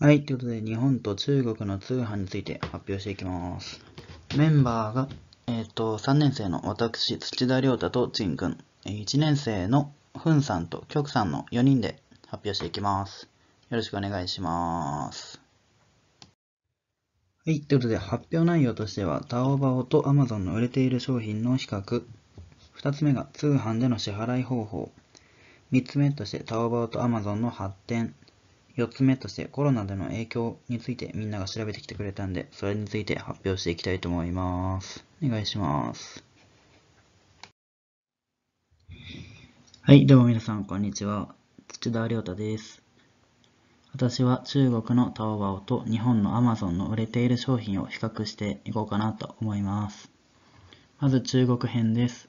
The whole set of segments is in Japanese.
はい、ということで、日本と中国の通販について発表していきます。メンバーが、えっ、ー、と、3年生の私、土田亮太と陳くん、1年生のふんさんと曲さんの4人で発表していきます。よろしくお願いします。はい、ということで、発表内容としては、タオバオとアマゾンの売れている商品の比較、2つ目が通販での支払い方法、3つ目としてタオバオとアマゾンの発展、4つ目としてコロナでの影響についてみんなが調べてきてくれたんで、それについて発表していきたいと思います。お願いします。はい、どうも皆さん、こんにちは。土田亮太です。私は中国のタオバオと日本のアマゾンの売れている商品を比較していこうかなと思います。まず中国編です。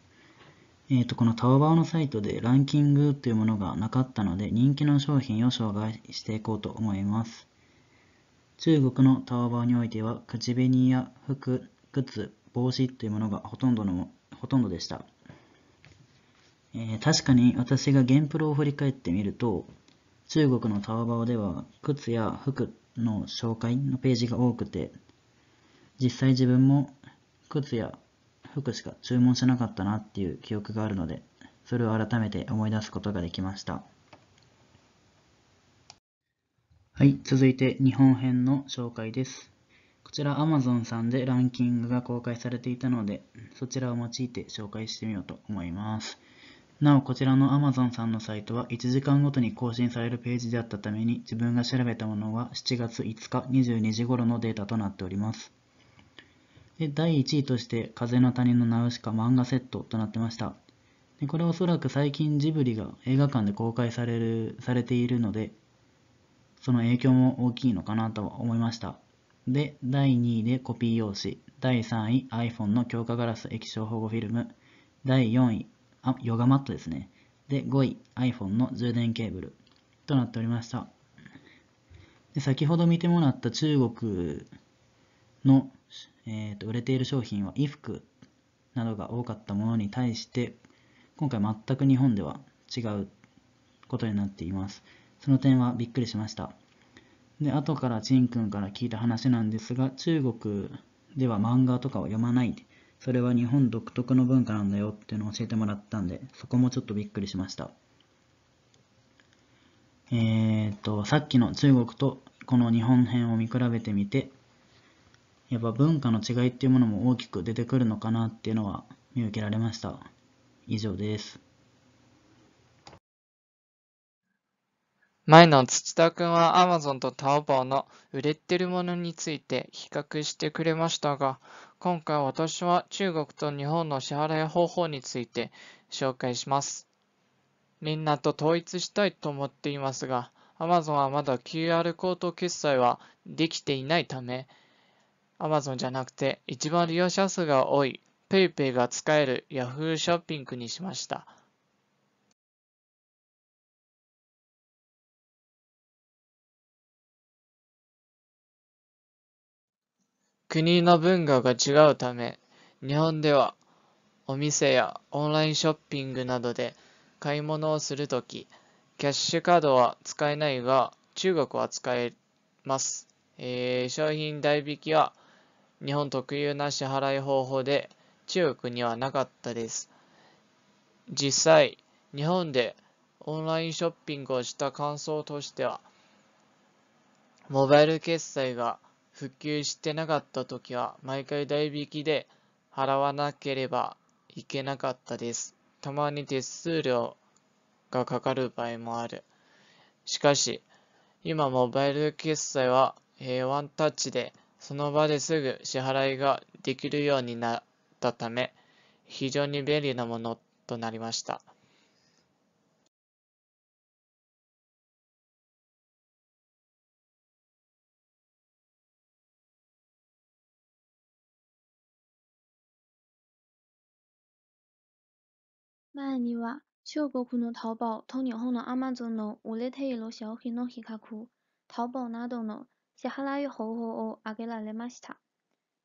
えっ、ー、と、このタオバオのサイトでランキングというものがなかったので、人気の商品を紹介していこうと思います。中国のタオバオにおいては、口紅や服、靴、帽子というものがほとんどの、ほとんどでした。えー、確かに私が原プロを振り返ってみると、中国のタオバオでは靴や服の紹介のページが多くて、実際自分も靴や服しか注文しなかったなっていう記憶があるので、それを改めて思い出すことができました。はい、続いて日本編の紹介です。こちら Amazon さんでランキングが公開されていたので、そちらを用いて紹介してみようと思います。なお、こちらの Amazon さんのサイトは1時間ごとに更新されるページであったために、自分が調べたものは7月5日22時頃のデータとなっております。で第1位として「風の谷のナウシカ」漫画セットとなってましたでこれはおそらく最近ジブリが映画館で公開されるされているのでその影響も大きいのかなとは思いましたで第2位でコピー用紙第3位 iPhone の強化ガラス液晶保護フィルム第4位あヨガマットですねで5位 iPhone の充電ケーブルとなっておりましたで先ほど見てもらった中国の、えー、と売れている商品は衣服などが多かったものに対して今回全く日本では違うことになっていますその点はびっくりしましたで後から陳君から聞いた話なんですが中国では漫画とかを読まないそれは日本独特の文化なんだよっていうのを教えてもらったんでそこもちょっとびっくりしましたえっ、ー、とさっきの中国とこの日本編を見比べてみてやっぱ文化の違いっていうものも大きく出てくるのかなっていうのは見受けられました以上です前の土田くんはアマゾンとタオバオの売れてるものについて比較してくれましたが、今回私は中国と日本の支払い方法について紹介します。みんなと統一したいと思っていますが、Amazon はまだ QR コード決済はできていないため、Amazon じゃなくて一番利用者数が多い PayPay が使える Yahoo ショッピングにしました。国の文化が違うため、日本ではお店やオンラインショッピングなどで買い物をするとき、キャッシュカードは使えないが、中国は使えます。えー、商品代引きは日本特有な支払い方法で中国にはなかったです。実際、日本でオンラインショッピングをした感想としては、モバイル決済が復旧してなかった時は毎回代引きで払わなければいけなかったです。たまに手数料がかかる場合もある。しかし、今モバイル決済は、ワンタッチでその場ですぐ支払いができるようになったため、非常に便利なものとなりました。前には中国の淘宝と日本の Amazon の売れている商品の比較、淘宝などの支払い方法を挙げられました。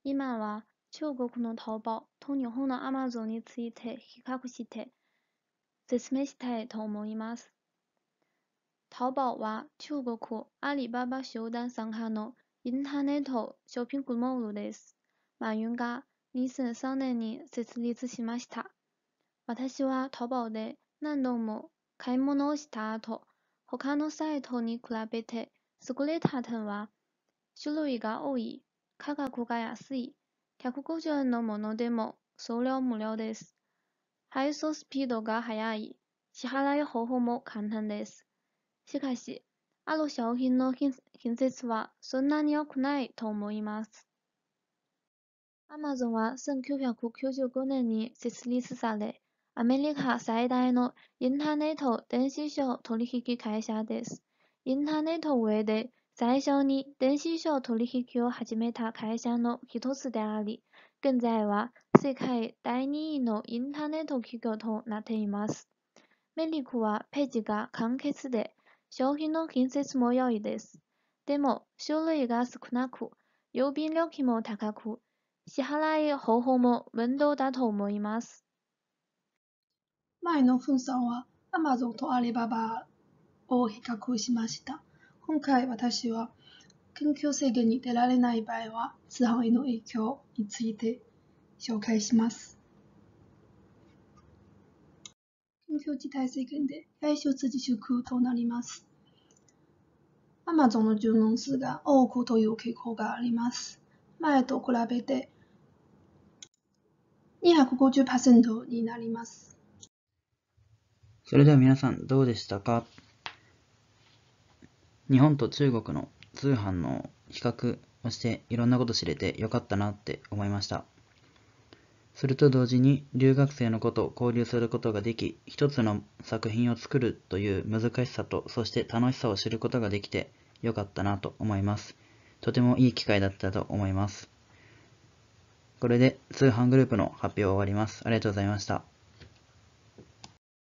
今は中国の淘宝と日本のアマゾンについて比較して説明したいと思います。淘宝は中国アリババ集団参加のインターネットショッピングモールです。マユンが2003年に設立しました。私は淘宝で何度も買い物をした後、他のサイトに比べて優れた点は種類が多い。価格が安い。150円のものでも送料無料です。配送スピードが速い。支払い方法も簡単です。しかし、ある商品の品質はそんなに良くないと思います。Amazon は1995年に設立され、アメリカ最大のインターネット電子商取引会社です。インターネット上で最初に電子商取引を始めた会社の一つであり、現在は世界第2位のインターネット企業となっています。メリクはページが簡潔で、商品の建設も良いです。でも、種類が少なく、郵便料金も高く、支払い方法も面倒だと思います。前の分散は Amazon とアリババを比較しました。今回私は緊急制限に出られない場合は通販への影響について紹介します。緊急事態制限で来週自粛となります。Amazon の注文数が多くという傾向があります。前と比べて250%になります。それでは皆さんどうでしたか日本と中国の通販の比較をしていろんなこと知れてよかったなって思いました。すると同時に留学生の子と交流することができ、一つの作品を作るという難しさと、そして楽しさを知ることができてよかったなと思います。とてもいい機会だったと思います。これで通販グループの発表を終わります。ありがとうございました。